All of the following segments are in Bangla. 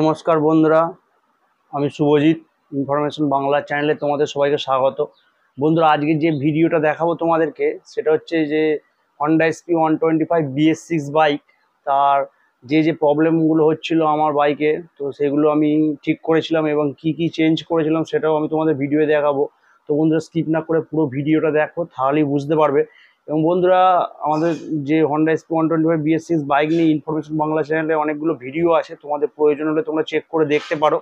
নমস্কার বন্ধুরা আমি শুভজিৎ ইনফরমেশন বাংলা চ্যানেলে তোমাদের সবাইকে স্বাগত বন্ধুরা আজকে যে ভিডিওটা দেখাবো তোমাদেরকে সেটা হচ্ছে যে Honda SP one twenty five BS six bike তার যে যে প্রবলেমগুলো হচ্ছিল আমার বাইকে তো সেগুলো আমি ঠিক করেছিলাম এবং কি কি চেঞ্জ করেছিলাম সেটাও আমি তোমাদের ভিডিও দেখাবো তো বন্ধুরা স্কিপ না করে পুরো ভিডিওটা দেখো তাহলেই বুঝতে পারবে এবং বন্ধুরা আমাদের যে Honda SP one twenty five BS bike নিয়ে ইনফরমেশন বাংলা চ্যানেলে অনেকগুলো ভিডিও আছে তোমাদের প্রয়োজন হলে তোমরা চেক করে দেখতে পারো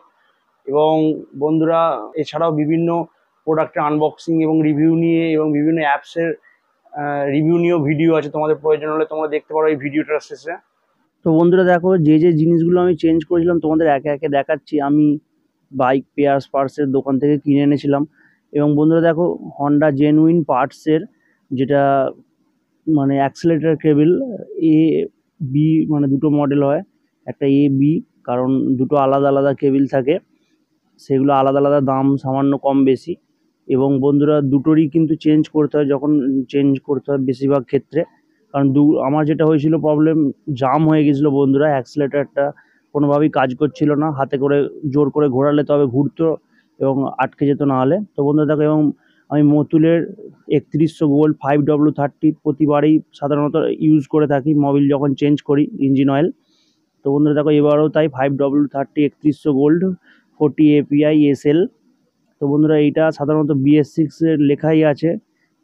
এবং বন্ধুরা এছাড়াও বিভিন্ন প্রোডাক্টের আনবক্সিং এবং রিভিউ নিয়ে এবং বিভিন্ন অ্যাপসের রিভিউ নিয়েও ভিডিও আছে তোমাদের প্রয়োজন হলে তোমরা দেখতে পারো এই ভিডিওটার শেষে তো বন্ধুরা দেখো যে যে জিনিসগুলো আমি চেঞ্জ করেছিলাম তোমাদের একে একে দেখাচ্ছি আমি বাইক পেয়ার্স পার্টসের দোকান থেকে কিনে এনেছিলাম এবং বন্ধুরা দেখো হন্ডা জেনুইন পার্টসের যেটা মানে অ্যাক্সেলেটার কেবিল এ বি মানে দুটো মডেল হয় একটা এ বি কারণ দুটো আলাদা আলাদা কেবিল থাকে সেগুলো আলাদা আলাদা দাম সামান্য কম বেশি এবং বন্ধুরা দুটোরই কিন্তু চেঞ্জ করতে হয় যখন চেঞ্জ করতে হয় বেশিরভাগ ক্ষেত্রে কারণ দু আমার যেটা হয়েছিল প্রবলেম জাম হয়ে গেছিলো বন্ধুরা অ্যাক্সেলেটারটা কোনোভাবেই কাজ করছিল না হাতে করে জোর করে ঘোরালে তবে ঘুরতো এবং আটকে যেত না হলে তো বন্ধুরা দেখো এবং আমি মতুলের একত্রিশশো গোল্ড ফাইভ ডব্লু থার্টি প্রতিবারই সাধারণত ইউজ করে থাকি মোবিল যখন চেঞ্জ করি ইঞ্জিন অয়েল তো বন্ধুরা দেখো এবারও তাই ফাইভ ডব্লু থার্টি একত্রিশশো গোল্ড ফোরটি এপিআই এসএল তো বন্ধুরা এইটা সাধারণত বিএস সিক্সের লেখাই আছে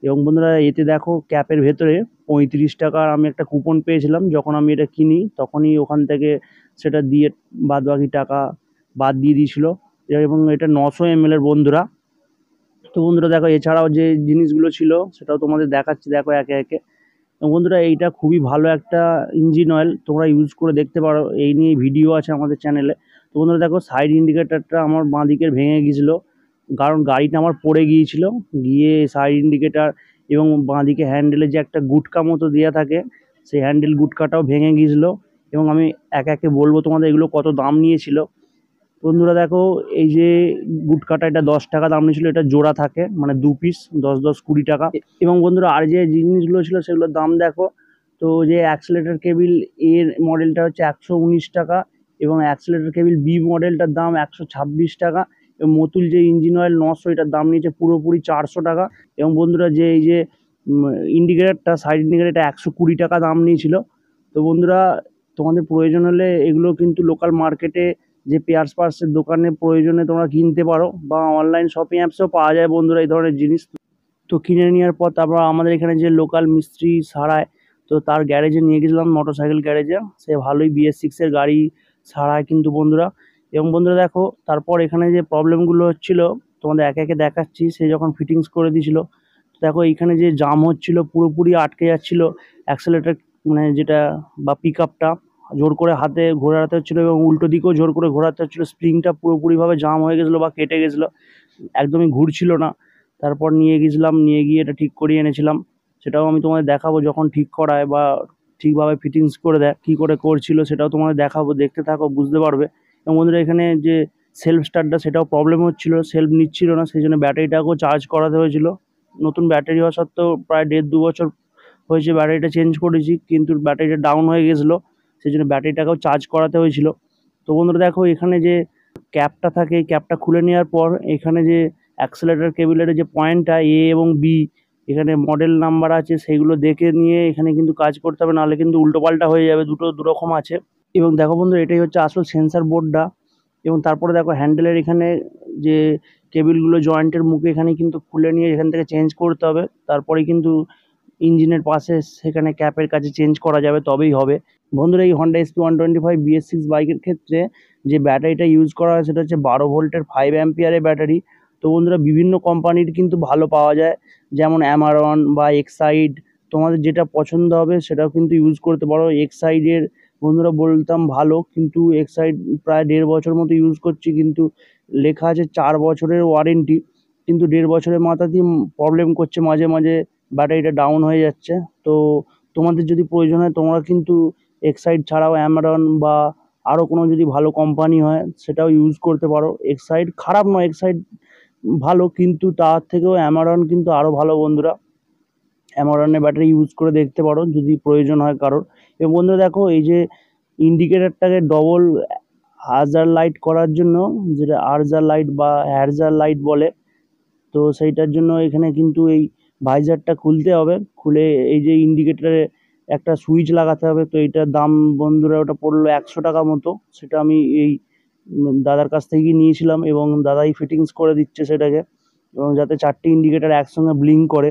এবং বন্ধুরা এতে দেখো ক্যাপের ভেতরে পঁয়ত্রিশ টাকার আমি একটা কুপন পেয়েছিলাম যখন আমি এটা কিনি তখনই ওখান থেকে সেটা দিয়ে বাদ বাকি টাকা বাদ দিয়ে দিয়েছিলো এবং এটা নশো এমএলের বন্ধুরা তো বন্ধুরা দেখো এছাড়াও যে জিনিসগুলো ছিল সেটাও তোমাদের দেখাচ্ছি দেখো একে একে বন্ধুরা এইটা খুবই ভালো একটা ইঞ্জিন অয়েল তোমরা ইউজ করে দেখতে পারো এই নিয়ে ভিডিও আছে আমাদের চ্যানেলে তো বন্ধুরা দেখো সাইড ইন্ডিকেটারটা আমার বাঁ দিকের ভেঙে গিয়েছিলো কারণ গাড়িটা আমার পড়ে গিয়েছিল গিয়ে সাইড ইন্ডিকেটার এবং বাঁ দিকে হ্যান্ডেলে যে একটা গুটকা মতো দেওয়া থাকে সেই হ্যান্ডেল গুটকাটাও ভেঙে গিয়েছিলো এবং আমি এক একে বলবো তোমাদের এগুলো কত দাম নিয়েছিল বন্ধুরা দেখো এই যে গুটকাটা এটা দশ টাকা দাম নিয়েছিল এটা জোড়া থাকে মানে দু পিস দশ দশ কুড়ি টাকা এবং বন্ধুরা আর যে জিনিসগুলো ছিল সেগুলোর দাম দেখো তো যে অ্যাক্সেলেটার কেবিল এর মডেলটা হচ্ছে একশো টাকা এবং অ্যাক্সেলেটার কেবিল বি মডেলটার দাম একশো টাকা এবং মতুল যে ইঞ্জিন অয়েল নশো এটার দাম নিয়েছে পুরোপুরি চারশো টাকা এবং বন্ধুরা যে এই যে ইন্ডিকেটারটা সাইড ইন্ডিকেটারটা একশো কুড়ি টাকা দাম নিয়েছিল তো বন্ধুরা তোমাদের প্রয়োজন হলে এগুলো কিন্তু লোকাল মার্কেটে যে পেয়ার্স পার্সের দোকানে প্রয়োজনে তোমরা কিনতে পারো বা অনলাইন শপিং অ্যাপসেও পাওয়া যায় বন্ধুরা এই ধরনের জিনিস তো কিনে নেওয়ার পর তারপর আমাদের এখানে যে লোকাল মিস্ত্রি সারায় তো তার গ্যারেজে নিয়ে গেছিলাম মোটরসাইকেল গ্যারেজে সে ভালোই বিএস সিক্সের গাড়ি সারায় কিন্তু বন্ধুরা এবং বন্ধুরা দেখো তারপর এখানে যে প্রবলেমগুলো হচ্ছিল তোমাদের একে একে দেখাচ্ছি সে যখন ফিটিংস করে দিয়েছিল দেখো এখানে যে জাম হচ্ছিল পুরোপুরি আটকে যাচ্ছিল অ্যাক্সেলেটার মানে যেটা বা পিক আপটা জোর করে হাতে ঘোরাতে হচ্ছিলো এবং উল্টো দিকেও জোর করে ঘোরাতে হচ্ছিলো স্প্রিংটা পুরোপুরিভাবে জাম হয়ে গেছিলো বা কেটে গেছিলো একদমই ঘুরছিল না তারপর নিয়ে গেছিলাম নিয়ে গিয়ে এটা ঠিক করিয়ে এনেছিলাম সেটাও আমি তোমাদের দেখাবো যখন ঠিক করায় বা ঠিকভাবে ফিটিংস করে দেয় কী করে করছিল সেটাও তোমাদের দেখাবো দেখতে থাকো বুঝতে পারবে এবং বন্ধুরা এখানে যে সেলফ স্টার্টটা সেটাও প্রবলেম হচ্ছিল সেলফ নিচ্ছিল না সেই জন্য ব্যাটারিটাকেও চার্জ করাতে হয়েছিল নতুন ব্যাটারি হওয়া সত্ত্বেও প্রায় দেড় দু বছর হয়েছে ব্যাটারিটা চেঞ্জ করেছি কিন্তু ব্যাটারিটা ডাউন হয়ে গেছিলো সেই জন্য ব্যাটারিটাকেও চার্জ করাতে হয়েছিল তো বন্ধুরা দেখো এখানে যে ক্যাপটা থাকে এই ক্যাপটা খুলে নেওয়ার পর এখানে যে অ্যাক্সেলেটার কেবিলের যে পয়েন্টটা এ এবং বি এখানে মডেল নাম্বার আছে সেইগুলো দেখে নিয়ে এখানে কিন্তু কাজ করতে হবে নাহলে কিন্তু উল্টোপাল্টা হয়ে যাবে দুটো দুরকম আছে এবং দেখো বন্ধু এটাই হচ্ছে আসল সেন্সার বোর্ডটা এবং তারপরে দেখো হ্যান্ডেলের এখানে যে কেবিলগুলো জয়েন্টের মুখে এখানে কিন্তু খুলে নিয়ে এখান থেকে চেঞ্জ করতে হবে তারপরে কিন্তু ইঞ্জিনের পাশে সেখানে ক্যাপের কাছে চেঞ্জ করা যাবে তবেই হবে বন্ধুরা এই Honda SP one twenty five BS six বাইকের ক্ষেত্রে যে ব্যাটারিটা ইউজ করা হয় সেটা হচ্ছে বারো ভোল্টের ফাইভ অ্যাম্পিয়ারের ব্যাটারি তো বন্ধুরা বিভিন্ন কোম্পানির কিন্তু ভালো পাওয়া যায় যেমন অ্যামারন বা এক্সাইড তোমাদের যেটা পছন্দ হবে সেটাও কিন্তু ইউজ করতে পারো এক্সাইডের বন্ধুরা বলতাম ভালো কিন্তু এক্সাইড প্রায় দেড় বছর মতো ইউজ করছি কিন্তু লেখা আছে চার বছরের ওয়ারেন্টি কিন্তু দেড় বছরের মাথাতেই প্রবলেম করছে মাঝে মাঝে ব্যাটারিটা ডাউন হয়ে যাচ্ছে তো তোমাদের যদি প্রয়োজন হয় তোমরা কিন্তু এক্সাইড ছাড়াও অ্যামারন বা আরও কোনো যদি ভালো কোম্পানি হয় সেটাও ইউজ করতে পারো এক্সাইড খারাপ নয় এক্সাইড ভালো কিন্তু তার থেকেও অ্যামারন কিন্তু আরও ভালো বন্ধুরা অ্যামারনের ব্যাটারি ইউজ করে দেখতে পারো যদি প্রয়োজন হয় কারোর এবং বন্ধুরা দেখো এই যে ইন্ডিকেটারটাকে ডবল হাজার লাইট করার জন্য যেটা আরজার লাইট বা হ্যারজার লাইট বলে তো সেইটার জন্য এখানে কিন্তু এই ভাইজারটা খুলতে হবে খুলে এই যে ইন্ডিকেটারে একটা সুইচ লাগাতে হবে তো এটার দাম বন্ধুরা ওটা পড়লো একশো টাকা মতো সেটা আমি এই দাদার কাছ থেকেই নিয়েছিলাম এবং দাদাই ফিটিংস করে দিচ্ছে সেটাকে এবং যাতে চারটি ইন্ডিকেটার একসঙ্গে ব্লিঙ্ক করে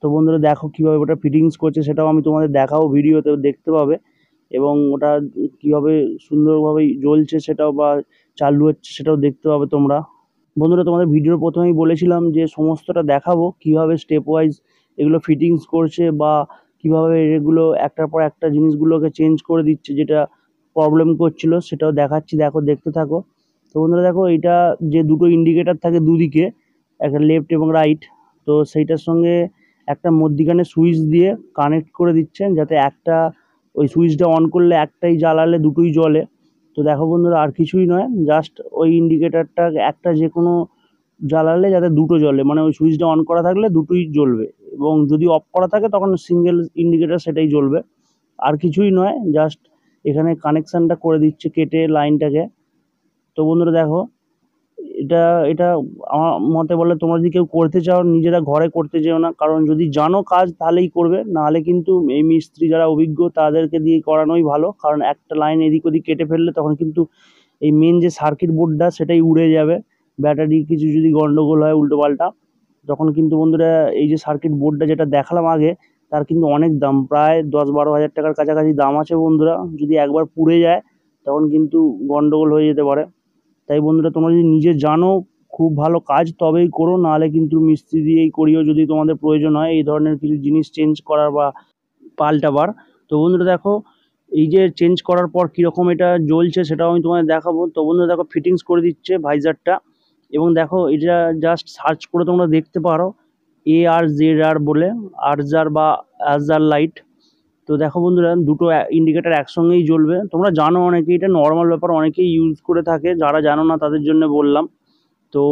তো বন্ধুরা দেখো কীভাবে ওটা ফিটিংস করছে সেটাও আমি তোমাদের দেখাও ভিডিওতে দেখতে পাবে এবং ওটা কীভাবে সুন্দরভাবে জ্বলছে সেটাও বা চালু হচ্ছে সেটাও দেখতে পাবে তোমরা বন্ধুরা তোমাদের ভিডিওর প্রথমেই বলেছিলাম যে সমস্তটা দেখাবো কীভাবে স্টেপ ওয়াইজ এগুলো ফিটিংস করছে বা কিভাবে এগুলো একটার পর একটা জিনিসগুলোকে চেঞ্জ করে দিচ্ছে যেটা প্রবলেম করছিল সেটাও দেখাচ্ছি দেখো দেখতে থাকো তো বন্ধুরা দেখো এটা যে দুটো ইন্ডিকেটার থাকে দুদিকে একটা লেফট এবং রাইট তো সেইটার সঙ্গে একটা মধ্যিখানে সুইচ দিয়ে কানেক্ট করে দিচ্ছেন যাতে একটা ওই সুইচটা অন করলে একটাই জ্বালালে দুটোই জ্বলে তো দেখো বন্ধুরা আর কিছুই নয় জাস্ট ওই ইন্ডিকেটারটা একটা যে কোনো জ্বালালে যাতে দুটো জ্বলে মানে ওই সুইচটা অন করা থাকলে দুটোই জ্বলবে এবং যদি অফ করা থাকে তখন সিঙ্গেল ইন্ডিকেটার সেটাই জ্বলবে আর কিছুই নয় জাস্ট এখানে কানেকশানটা করে দিচ্ছে কেটে লাইনটাকে তো বন্ধুরা দেখো এটা এটা আমার মতে বলে তোমরা যদি কেউ করতে চাও নিজেরা ঘরে করতে যেও না কারণ যদি জানো কাজ তাহলেই করবে নাহলে কিন্তু এই মিস্ত্রি যারা অভিজ্ঞ তাদেরকে দিয়ে করানোই ভালো কারণ একটা লাইন এদিক ওদিক কেটে ফেললে তখন কিন্তু এই মেন যে সার্কিট বোর্ডটা সেটাই উড়ে যাবে ব্যাটারি কিছু যদি গন্ডগোল হয় উল্টোপাল্টা যখন কিন্তু বন্ধুরা এই যে সার্কিট বোর্ডটা যেটা দেখালাম আগে তার কিন্তু অনেক দাম প্রায় দশ বারো হাজার টাকার কাছাকাছি দাম আছে বন্ধুরা যদি একবার পুড়ে যায় তখন কিন্তু গন্ডগোল হয়ে যেতে পারে তাই বন্ধুরা তোমরা যদি নিজে জানো খুব ভালো কাজ তবেই করো নাহলে কিন্তু মিস্ত্রি দিয়েই করিও যদি তোমাদের প্রয়োজন হয় এই ধরনের কিছু জিনিস চেঞ্জ করার বা পাল্টাবার তো বন্ধুরা দেখো এই যে চেঞ্জ করার পর কীরকম এটা জ্বলছে সেটাও আমি তোমাদের দেখাবো তো বন্ধুরা দেখো ফিটিংস করে দিচ্ছে ভাইজারটা এবং দেখো এটা জাস্ট সার্চ করে তোমরা দেখতে পারো এ আর জেড আর বলে আরজার বা জার লাইট তো দেখো বন্ধুরা দুটো ইন্ডিকেটার একসঙ্গেই জ্বলবে তোমরা জানো অনেকেই এটা নর্মাল ব্যাপার অনেকেই ইউজ করে থাকে যারা জানো না তাদের জন্য বললাম তো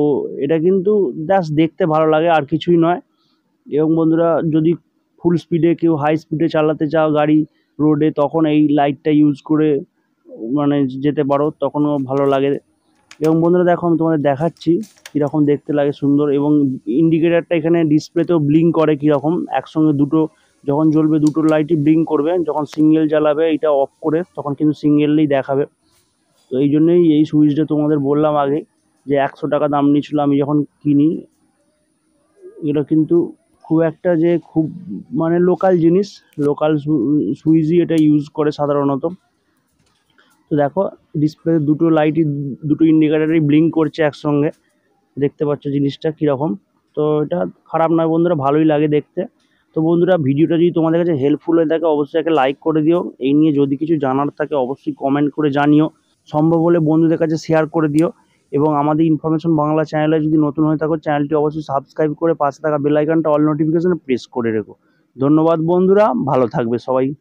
এটা কিন্তু জাস্ট দেখতে ভালো লাগে আর কিছুই নয় এবং বন্ধুরা যদি ফুল স্পিডে কেউ হাই স্পিডে চালাতে চাও গাড়ি রোডে তখন এই লাইটটা ইউজ করে মানে যেতে পারো তখনও ভালো লাগে এবং বন্ধুরা দেখো আমি তোমাদের দেখাচ্ছি কীরকম দেখতে লাগে সুন্দর এবং ইন্ডিকেটারটা এখানে ডিসপ্লেতেও ব্লিঙ্ক করে কীরকম একসঙ্গে দুটো যখন জ্বলবে দুটো লাইটই ব্লিঙ্ক করবে যখন সিঙ্গেল জ্বালাবে এটা অফ করে তখন কিন্তু সিঙ্গেলই দেখাবে তো এই জন্যই এই সুইচটা তোমাদের বললাম আগে যে একশো টাকা দাম নিয়েছিল আমি যখন কিনি এটা কিন্তু খুব একটা যে খুব মানে লোকাল জিনিস লোকাল সুইচই এটা ইউজ করে সাধারণত তো দেখো ডিসপ্লে দুটো লাইটই দুটো ইন্ডিকেটারই ব্লিঙ্ক করছে একসঙ্গে দেখতে পাচ্ছ জিনিসটা কীরকম তো এটা খারাপ নয় বন্ধুরা ভালোই লাগে দেখতে তো বন্ধুরা ভিডিওটা যদি তোমাদের কাছে হেল্পফুল হয়ে থাকে অবশ্যই একটা লাইক করে দিও এই নিয়ে যদি কিছু জানার থাকে অবশ্যই কমেন্ট করে জানিও সম্ভব হলে বন্ধুদের কাছে শেয়ার করে দিও এবং আমাদের ইনফরমেশন বাংলা চ্যানেলে যদি নতুন হয়ে থাকো চ্যানেলটি অবশ্যই সাবস্ক্রাইব করে পাশে থাকা বেলাইকানটা অল নোটিফিকেশানে প্রেস করে রেখো ধন্যবাদ বন্ধুরা ভালো থাকবে সবাই